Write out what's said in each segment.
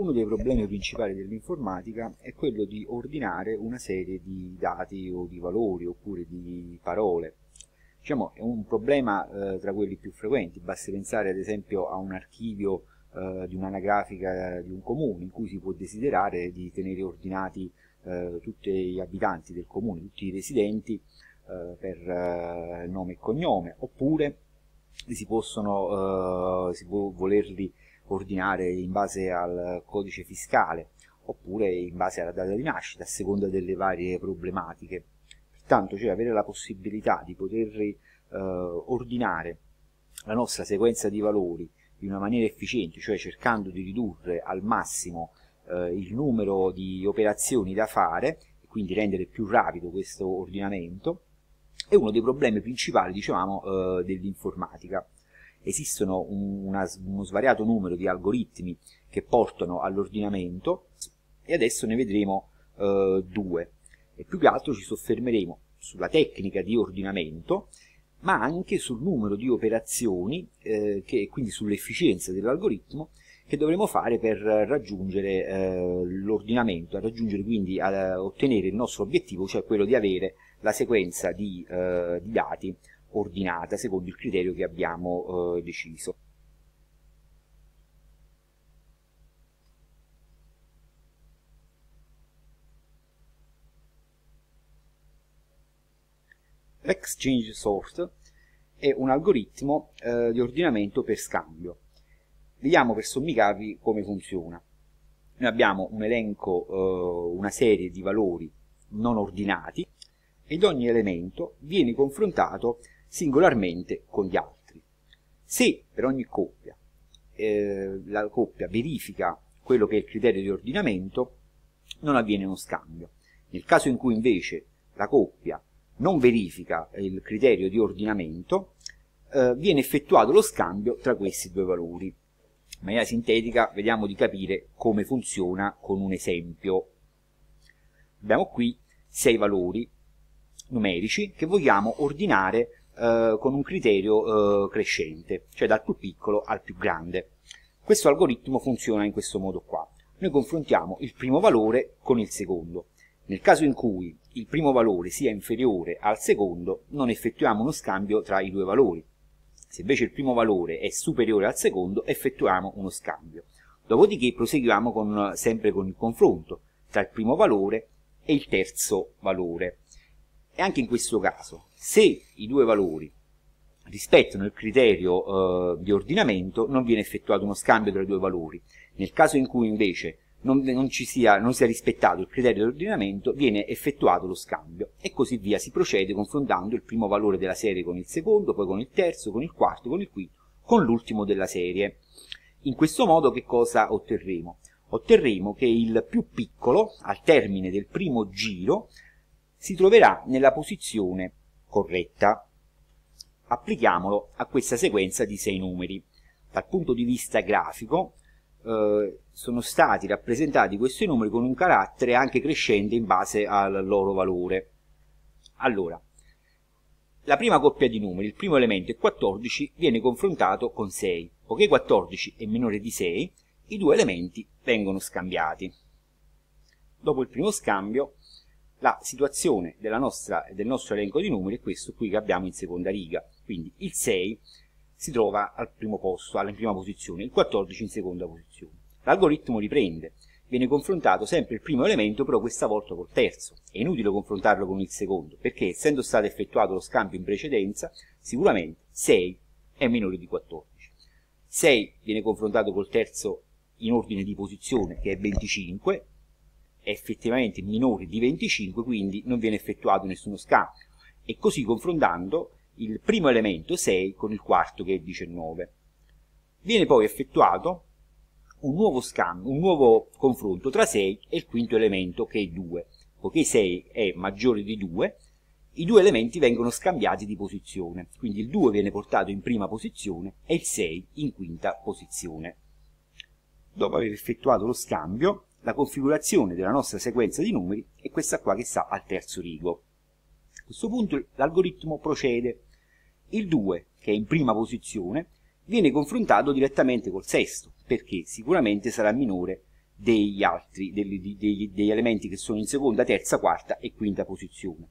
Uno dei problemi principali dell'informatica è quello di ordinare una serie di dati o di valori oppure di parole. Diciamo, è un problema eh, tra quelli più frequenti, basti pensare ad esempio a un archivio eh, di un'anagrafica di un comune in cui si può desiderare di tenere ordinati eh, tutti gli abitanti del comune, tutti i residenti eh, per eh, nome e cognome, oppure si possono eh, si volerli ordinare in base al codice fiscale oppure in base alla data di nascita a seconda delle varie problematiche. Pertanto, cioè, avere la possibilità di poter eh, ordinare la nostra sequenza di valori in una maniera efficiente, cioè cercando di ridurre al massimo eh, il numero di operazioni da fare e quindi rendere più rapido questo ordinamento, è uno dei problemi principali, diciamo, eh, dell'informatica esistono un, una, uno svariato numero di algoritmi che portano all'ordinamento e adesso ne vedremo eh, due e più che altro ci soffermeremo sulla tecnica di ordinamento ma anche sul numero di operazioni eh, che, quindi sull'efficienza dell'algoritmo che dovremo fare per raggiungere eh, l'ordinamento, raggiungere quindi a, a ottenere il nostro obiettivo, cioè quello di avere la sequenza di, eh, di dati ordinata secondo il criterio che abbiamo eh, deciso. Exchange Sort è un algoritmo eh, di ordinamento per scambio. Vediamo per sommicarvi come funziona. Noi abbiamo un elenco, eh, una serie di valori non ordinati ed ogni elemento viene confrontato singolarmente con gli altri. Se per ogni coppia eh, la coppia verifica quello che è il criterio di ordinamento, non avviene uno scambio. Nel caso in cui invece la coppia non verifica il criterio di ordinamento, eh, viene effettuato lo scambio tra questi due valori. In maniera sintetica vediamo di capire come funziona con un esempio. Abbiamo qui sei valori numerici che vogliamo ordinare eh, con un criterio eh, crescente, cioè dal più piccolo al più grande. Questo algoritmo funziona in questo modo qua. Noi confrontiamo il primo valore con il secondo. Nel caso in cui il primo valore sia inferiore al secondo, non effettuiamo uno scambio tra i due valori. Se invece il primo valore è superiore al secondo, effettuiamo uno scambio. Dopodiché proseguiamo con, sempre con il confronto tra il primo valore e il terzo valore. E anche in questo caso se i due valori rispettano il criterio eh, di ordinamento, non viene effettuato uno scambio tra i due valori. Nel caso in cui invece non, non, sia, non, sia, rispettato il criterio di ordinamento, viene effettuato lo scambio e così via. Si procede confrontando il primo valore della serie con il secondo, poi con il terzo, con il quarto, con il quinto, con l'ultimo della serie. In questo modo che cosa otterremo? Otterremo che il più piccolo, al termine del primo giro, si troverà nella posizione corretta, applichiamolo a questa sequenza di sei numeri. Dal punto di vista grafico eh, sono stati rappresentati questi numeri con un carattere anche crescente in base al loro valore. Allora, la prima coppia di numeri, il primo elemento è 14, viene confrontato con 6. Poiché 14 è minore di 6, i due elementi vengono scambiati. Dopo il primo scambio la situazione nostra, del nostro elenco di numeri è questo qui che abbiamo in seconda riga, quindi il 6 si trova al primo posto, alla prima posizione, il 14 in seconda posizione. L'algoritmo riprende, viene confrontato sempre il primo elemento però questa volta col terzo, è inutile confrontarlo con il secondo perché essendo stato effettuato lo scambio in precedenza sicuramente 6 è minore di 14. 6 viene confrontato col terzo in ordine di posizione che è 25 effettivamente minore di 25, quindi non viene effettuato nessuno scambio. E così confrontando il primo elemento 6 con il quarto che è 19. Viene poi effettuato un nuovo, scambio, un nuovo confronto tra 6 e il quinto elemento che è 2. Poiché 6 è maggiore di 2, i due elementi vengono scambiati di posizione, quindi il 2 viene portato in prima posizione e il 6 in quinta posizione. Dopo aver effettuato lo scambio, la configurazione della nostra sequenza di numeri è questa qua che sta al terzo rigo. A questo punto l'algoritmo procede. Il 2, che è in prima posizione, viene confrontato direttamente col sesto, perché sicuramente sarà minore degli altri, degli, degli, degli elementi che sono in seconda, terza, quarta e quinta posizione.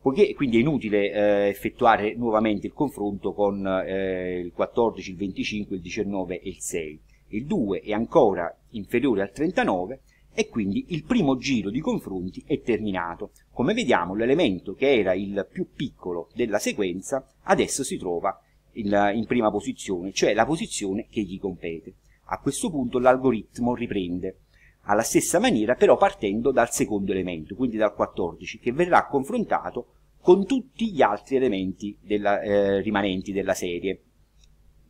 Poiché quindi è inutile eh, effettuare nuovamente il confronto con eh, il 14, il 25, il 19 e il 6 il 2 è ancora inferiore al 39 e quindi il primo giro di confronti è terminato. Come vediamo l'elemento che era il più piccolo della sequenza adesso si trova in, in prima posizione, cioè la posizione che gli compete. A questo punto l'algoritmo riprende alla stessa maniera però partendo dal secondo elemento, quindi dal 14, che verrà confrontato con tutti gli altri elementi della, eh, rimanenti della serie.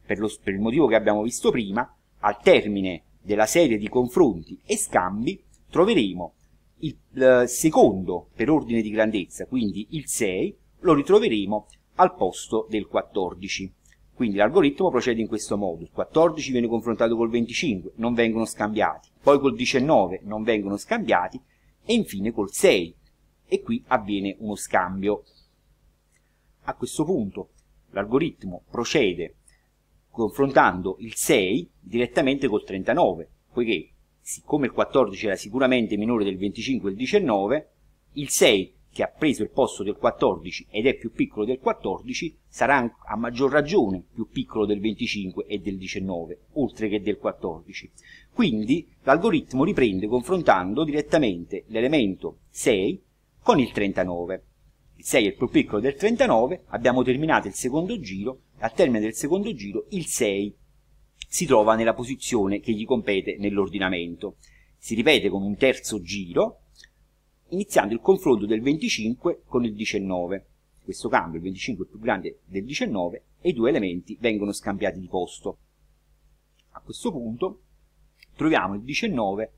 Per, lo, per il motivo che abbiamo visto prima, al termine della serie di confronti e scambi troveremo il, eh, secondo per ordine di grandezza, quindi il 6, lo ritroveremo al posto del 14. Quindi l'algoritmo procede in questo modo, il 14 viene confrontato col 25, non vengono scambiati, poi col 19 non vengono scambiati e infine col 6 e qui avviene uno scambio. A questo punto l'algoritmo procede confrontando il 6 direttamente col 39, poiché siccome il 14 era sicuramente minore del 25 e il 19, il 6 che ha preso il posto del 14 ed è più piccolo del 14 sarà a maggior ragione più piccolo del 25 e del 19, oltre che del 14. Quindi l'algoritmo riprende confrontando direttamente l'elemento 6 con il 39 il 6 è il più piccolo del 39, abbiamo terminato il secondo giro, al termine del secondo giro il 6 si trova nella posizione che gli compete nell'ordinamento. Si ripete con un terzo giro, iniziando il confronto del 25 con il 19. Questo cambio, il 25 è più grande del 19, e i due elementi vengono scambiati di posto. A questo punto troviamo il 19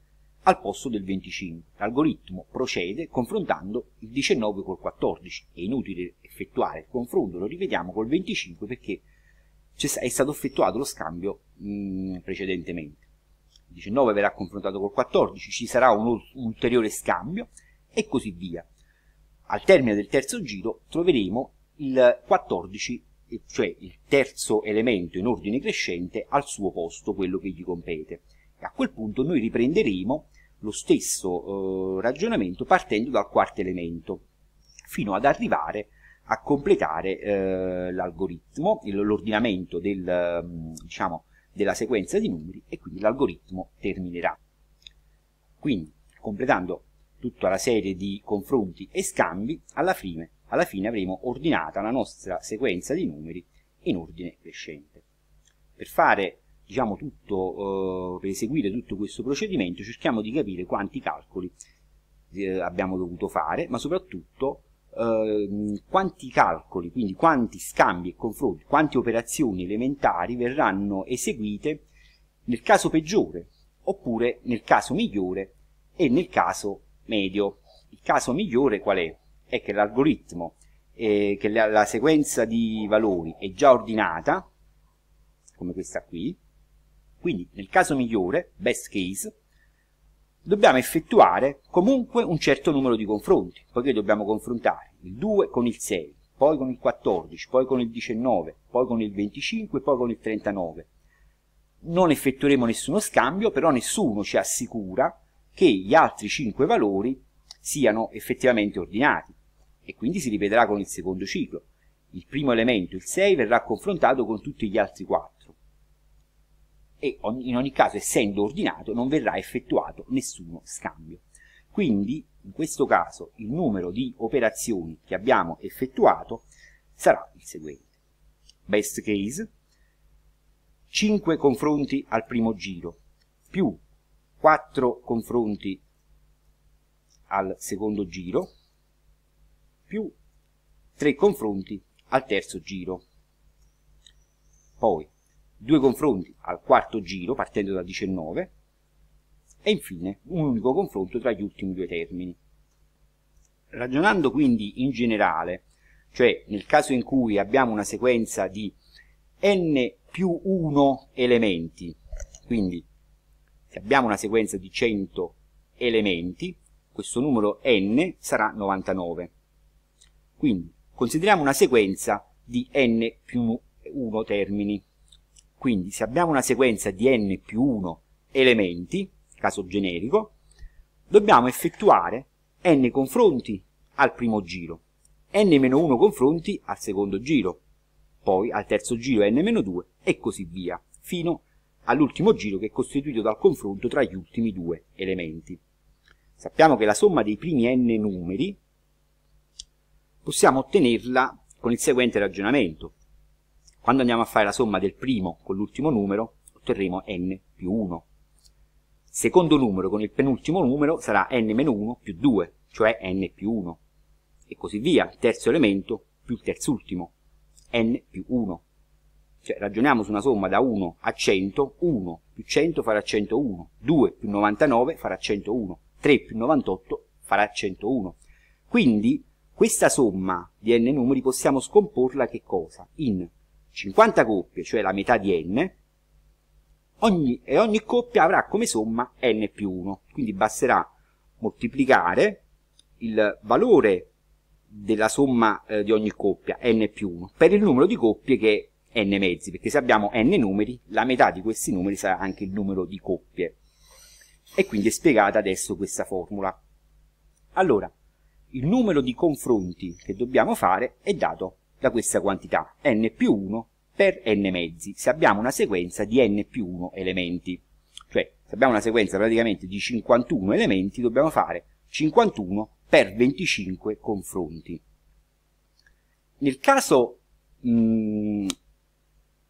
al posto del 25. L'algoritmo procede confrontando il 19 col 14. È inutile effettuare il confronto, lo rivediamo col 25 perché è stato effettuato lo scambio mh, mm, precedentemente. Il 19 verrà confrontato col 14, ci sarà un ulteriore scambio e così via. Al termine del terzo giro troveremo il 14, cioè il terzo elemento in ordine crescente, al suo posto, quello che gli compete. E a quel punto noi riprenderemo lo stesso eh, ragionamento partendo dal quarto elemento, fino ad arrivare a completare eh, l'algoritmo, l'ordinamento del, mm, diciamo, della sequenza di numeri e quindi l'algoritmo terminerà. Quindi, completando tutta la serie di confronti e scambi, alla fine, alla fine avremo ordinata la nostra sequenza di numeri in ordine crescente. Per fare diciamo, tutto, eh, per eseguire tutto questo procedimento cerchiamo di capire quanti calcoli eh, abbiamo dovuto fare, ma soprattutto eh, quanti calcoli, quindi quanti scambi e confronti, quante operazioni elementari verranno eseguite nel caso peggiore, oppure nel caso migliore e nel caso medio. Il caso migliore qual è? È che l'algoritmo, eh, che la, la sequenza di valori è già ordinata, come questa qui, quindi nel caso migliore, best case, dobbiamo effettuare comunque un certo numero di confronti, poiché dobbiamo confrontare il 2 con il 6, poi con il 14, poi con il 19, poi con il 25, poi con il 39. Non effettueremo nessuno scambio, però nessuno ci assicura che gli altri 5 valori siano effettivamente ordinati e quindi si ripeterà con il secondo ciclo. Il primo elemento, il 6, verrà confrontato con tutti gli altri 4 e in ogni caso essendo ordinato non verrà effettuato nessuno scambio. Quindi in questo caso il numero di operazioni che abbiamo effettuato sarà il seguente. Best case 5 confronti al primo giro più 4 confronti al secondo giro più 3 confronti al terzo giro. Poi due confronti al quarto giro partendo da 19 e infine un unico confronto tra gli ultimi due termini. Ragionando quindi in generale, cioè nel caso in cui abbiamo una sequenza di n più 1 elementi, quindi se abbiamo una sequenza di 100 elementi, questo numero n sarà 99. Quindi consideriamo una sequenza di n più 1 termini. Quindi se abbiamo una sequenza di n più 1 elementi, caso generico, dobbiamo effettuare n confronti al primo giro, n-1 confronti al secondo giro, poi al terzo giro n-2 e così via, fino all'ultimo giro che è costituito dal confronto tra gli ultimi due elementi. Sappiamo che la somma dei primi n numeri possiamo ottenerla con il seguente ragionamento. Quando andiamo a fare la somma del primo con l'ultimo numero, otterremo n più 1. Secondo numero con il penultimo numero sarà n meno 1 più 2, cioè n più 1. E così via, terzo elemento più il terzultimo, n più 1. Cioè ragioniamo su una somma da 1 a 100, 1 più 100 farà 101, 2 più 99 farà 101, 3 più 98 farà 101. Quindi questa somma di n numeri possiamo scomporla che cosa? In 50 coppie, cioè la metà di n, ogni, e ogni coppia avrà come somma n più 1, quindi basterà moltiplicare il valore della somma eh, di ogni coppia, n più 1, per il numero di coppie che è n mezzi, perché se abbiamo n numeri, la metà di questi numeri sarà anche il numero di coppie. E quindi è spiegata adesso questa formula. Allora, il numero di confronti che dobbiamo fare è dato da questa quantità n più 1 per n mezzi, se abbiamo una sequenza di n più 1 elementi. Cioè, se abbiamo una sequenza praticamente di 51 elementi, dobbiamo fare 51 per 25 confronti. Nel caso mh, mm,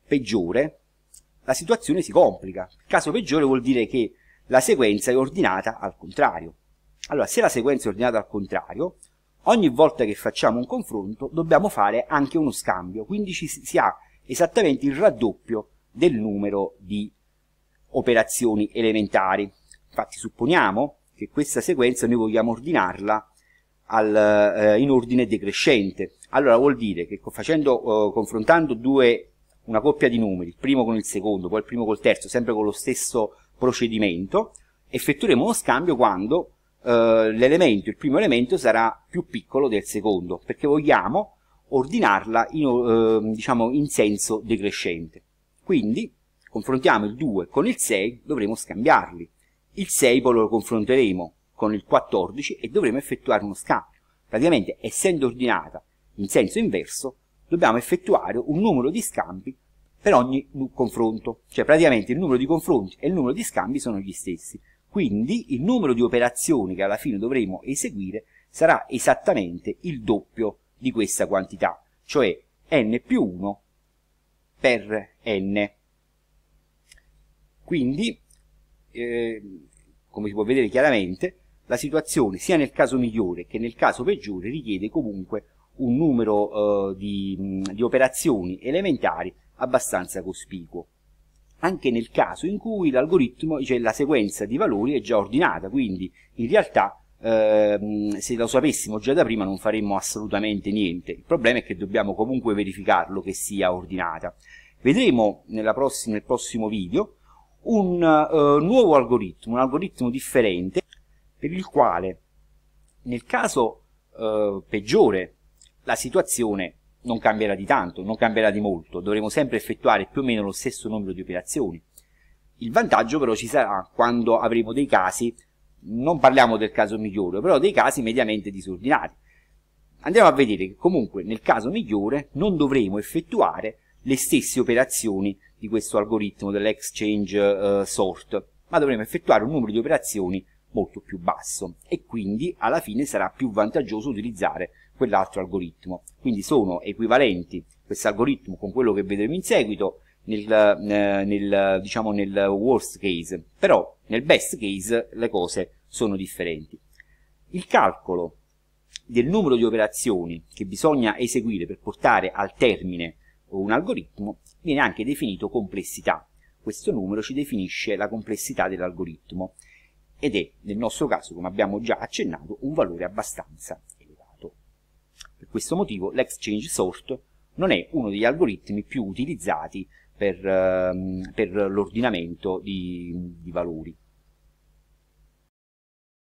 peggiore, la situazione si complica. Il caso peggiore vuol dire che la sequenza è ordinata al contrario. Allora, se la sequenza è ordinata al contrario, ogni volta che facciamo un confronto dobbiamo fare anche uno scambio, quindi ci si ha esattamente il raddoppio del numero di operazioni elementari. Infatti supponiamo che questa sequenza noi vogliamo ordinarla al, eh, in ordine decrescente. Allora vuol dire che facendo, eh, confrontando due, una coppia di numeri, il primo con il secondo, poi il primo col terzo, sempre con lo stesso procedimento, effettueremo uno scambio quando eh, l'elemento, il primo elemento sarà più piccolo del secondo, perché vogliamo ordinarla in, eh, diciamo in senso decrescente. Quindi confrontiamo il 2 con il 6, dovremo scambiarli. Il 6 poi lo confronteremo con il 14 e dovremo effettuare uno scambio. Praticamente, essendo ordinata in senso inverso, dobbiamo effettuare un numero di scambi per ogni confronto. Cioè, praticamente il numero di confronti e il numero di scambi sono gli stessi. Quindi il numero di operazioni che alla fine dovremo eseguire sarà esattamente il doppio di questa quantità, cioè n più 1 per n. Quindi, eh, come si può vedere chiaramente, la situazione sia nel caso migliore che nel caso peggiore richiede comunque un numero eh, di, di operazioni elementari abbastanza cospicuo anche nel caso in cui l'algoritmo, cioè la sequenza di valori è già ordinata, quindi in realtà ehm, se lo sapessimo già da prima non faremmo assolutamente niente, il problema è che dobbiamo comunque verificarlo che sia ordinata. Vedremo prossima, nel prossimo video un eh, nuovo algoritmo, un algoritmo differente per il quale nel caso eh, peggiore la situazione non cambierà di tanto, non cambierà di molto, dovremo sempre effettuare più o meno lo stesso numero di operazioni. Il vantaggio però ci sarà quando avremo dei casi, non parliamo del caso migliore, però dei casi mediamente disordinati. Andiamo a vedere che comunque nel caso migliore non dovremo effettuare le stesse operazioni di questo algoritmo dell'exchange eh, sort, ma dovremo effettuare un numero di operazioni molto più basso e quindi alla fine sarà più vantaggioso utilizzare quell'altro algoritmo. Quindi sono equivalenti questo algoritmo con quello che vedremo in seguito nel, eh, nel, diciamo nel worst case, però nel best case le cose sono differenti. Il calcolo del numero di operazioni che bisogna eseguire per portare al termine un algoritmo viene anche definito complessità. Questo numero ci definisce la complessità dell'algoritmo ed è, nel nostro caso, come abbiamo già accennato, un valore abbastanza per questo motivo l'exchange sort non è uno degli algoritmi più utilizzati per, ehm, per l'ordinamento di, di valori.